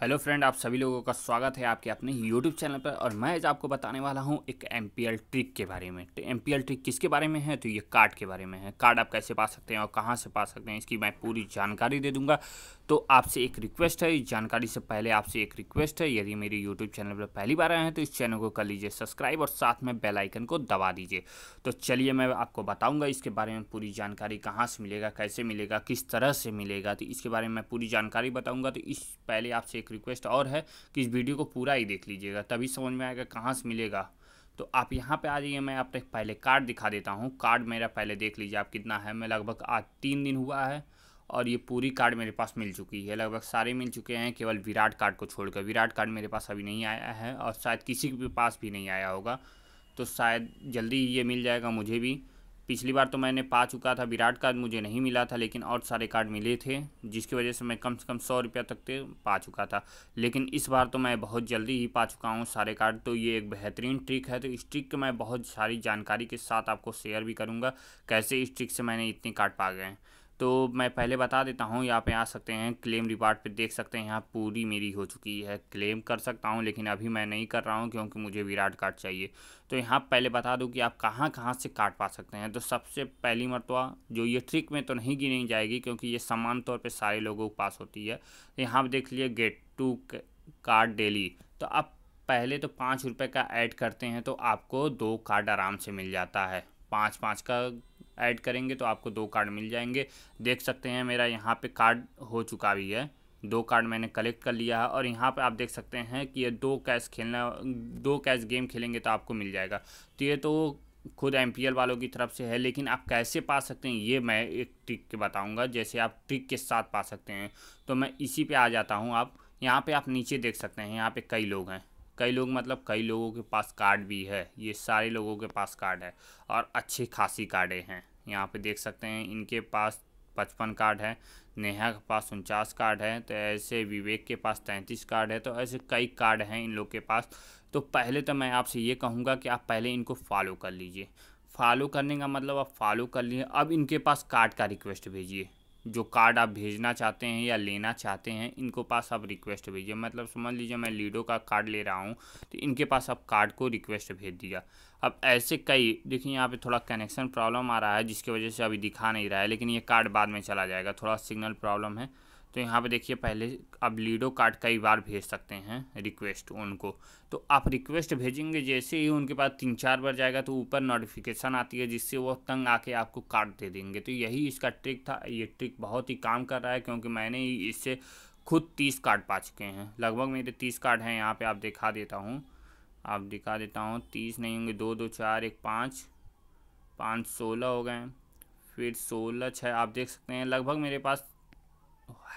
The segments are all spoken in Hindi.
हेलो फ्रेंड आप सभी लोगों का स्वागत है आपके अपने यूट्यूब चैनल पर और मैं आज आपको बताने वाला हूं एक एम ट्रिक के बारे में तो एम ट्रिक किसके बारे में है तो ये कार्ड के बारे में है कार्ड आप कैसे पा सकते हैं और कहां से पा सकते हैं इसकी मैं पूरी जानकारी दे दूंगा तो आपसे एक रिक्वेस्ट है इस जानकारी से पहले आपसे एक रिक्वेस्ट है यदि मेरे यूट्यूब चैनल पर पहली बार आए हैं तो इस चैनल को कर लीजिए सब्सक्राइब और साथ में बेलाइकन को दबा दीजिए तो चलिए मैं आपको बताऊँगा इसके बारे में पूरी जानकारी कहाँ से मिलेगा कैसे मिलेगा किस तरह से मिलेगा तो इसके बारे में मैं पूरी जानकारी बताऊँगा तो इस पहले आपसे एक रिक्वेस्ट और है कि इस वीडियो को पूरा ही देख लीजिएगा तभी समझ में आएगा कहाँ से मिलेगा तो आप यहाँ पे आ जाइए मैं आपको पहले कार्ड दिखा देता हूँ कार्ड मेरा पहले देख लीजिए आप कितना है मैं लगभग आज तीन दिन हुआ है और ये पूरी कार्ड मेरे पास मिल चुकी है लगभग सारे मिल चुके हैं केवल विराट कार्ड को छोड़कर विराट कार्ड मेरे पास अभी नहीं आया है और शायद किसी के पास भी नहीं आया होगा तो शायद जल्दी ये मिल जाएगा मुझे भी पिछली बार तो मैंने पा चुका था विराट कार्ड मुझे नहीं मिला था लेकिन और सारे कार्ड मिले थे जिसकी वजह से मैं कम से कम सौ रुपया तक तो पा चुका था लेकिन इस बार तो मैं बहुत जल्दी ही पा चुका हूँ सारे कार्ड तो ये एक बेहतरीन ट्रिक है तो इस ट्रिक मैं बहुत सारी जानकारी के साथ आपको शेयर भी करूँगा कैसे इस ट्रिक से मैंने इतने कार्ड पा गए हैं तो मैं पहले बता देता हूँ यहाँ पे आ सकते हैं क्लेम रिपोर्ट पे देख सकते हैं यहाँ पूरी मेरी हो चुकी है क्लेम कर सकता हूँ लेकिन अभी मैं नहीं कर रहा हूँ क्योंकि मुझे विराट कार्ड चाहिए तो यहाँ पहले बता दूँ कि आप कहाँ कहाँ से कार्ड पा सकते हैं तो सबसे पहली मरतबा जो ये ट्रिक में तो नहीं गिनी जाएगी क्योंकि ये समान तौर पर सारे लोगों के पास होती है तो यहाँ देख लीजिए गेट टू कार्ड डेली तो आप पहले तो पाँच रुपये का ऐड करते हैं तो आपको दो कार्ड आराम से मिल जाता है पाँच पाँच का ऐड करेंगे तो आपको दो कार्ड मिल जाएंगे देख सकते हैं मेरा यहाँ पे कार्ड हो चुका भी है दो कार्ड मैंने कलेक्ट कर लिया है और यहाँ पे आप देख सकते हैं कि ये दो कैश खेलना दो कैश गेम खेलेंगे तो आपको मिल जाएगा तो ये तो खुद एम वालों की तरफ से है लेकिन आप कैसे पा सकते हैं ये मैं एक ट्रिक के बताऊँगा जैसे आप ट्रिक के साथ पा सकते हैं तो मैं इसी पर आ जाता हूँ आप यहाँ पर आप नीचे देख सकते हैं यहाँ पे कई लोग हैं कई लोग मतलब कई लोगों के पास कार्ड भी है ये सारे लोगों के पास कार्ड है और अच्छी खासी कार्डें हैं यहाँ पे देख सकते हैं इनके पास पचपन कार्ड है नेहा के पास उनचास कार्ड है तो ऐसे विवेक के पास तैंतीस कार्ड है तो ऐसे कई कार्ड हैं इन लोग के पास तो पहले तो मैं आपसे ये कहूँगा कि आप पहले इनको फॉलो कर लीजिए फॉलो करने का मतलब आप फॉलो कर लिए अब इनके पास कार्ड का रिक्वेस्ट भेजिए जो कार्ड आप भेजना चाहते हैं या लेना चाहते हैं इनको पास आप रिक्वेस्ट भेजिए मतलब समझ लीजिए मैं लीडो का कार्ड ले रहा हूँ तो इनके पास आप कार्ड को रिक्वेस्ट भेज दिया अब ऐसे कई देखिए यहाँ पे थोड़ा कनेक्शन प्रॉब्लम आ रहा है जिसकी वजह से अभी दिखा नहीं रहा है लेकिन ये कार्ड बाद में चला जाएगा थोड़ा सिग्नल प्रॉब्लम है तो यहाँ पे देखिए पहले आप लीडो कार्ड कई बार भेज सकते हैं रिक्वेस्ट उनको तो आप रिक्वेस्ट भेजेंगे जैसे ही उनके पास तीन चार बार जाएगा तो ऊपर नोटिफिकेशन आती है जिससे वो तंग आके आपको कार्ड दे देंगे तो यही इसका ट्रिक था ये ट्रिक बहुत ही काम कर रहा है क्योंकि मैंने इससे खुद तीस कार्ड पा चुके हैं लगभग मेरे तीस कार्ड हैं यहाँ पर आप दिखा देता हूँ आप दिखा देता हूँ तीस नहीं होंगे दो दो चार एक पाँच पाँच सोलह हो गए फिर सोलह छः आप देख सकते हैं लगभग मेरे पास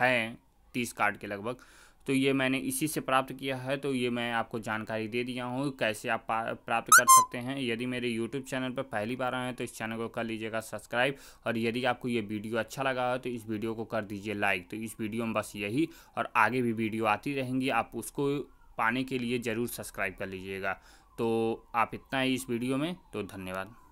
हैं तीस कार्ड के लगभग तो ये मैंने इसी से प्राप्त किया है तो ये मैं आपको जानकारी दे दिया हूँ कैसे आप प्राप्त कर सकते हैं यदि मेरे यूट्यूब चैनल पर पहली बार आए हैं तो इस चैनल को कर लीजिएगा सब्सक्राइब और यदि आपको ये वीडियो अच्छा लगा हो तो इस वीडियो को कर दीजिए लाइक तो इस वीडियो में बस यही और आगे भी वीडियो आती रहेंगी आप उसको पाने के लिए ज़रूर सब्सक्राइब कर लीजिएगा तो आप इतना ही इस वीडियो में तो धन्यवाद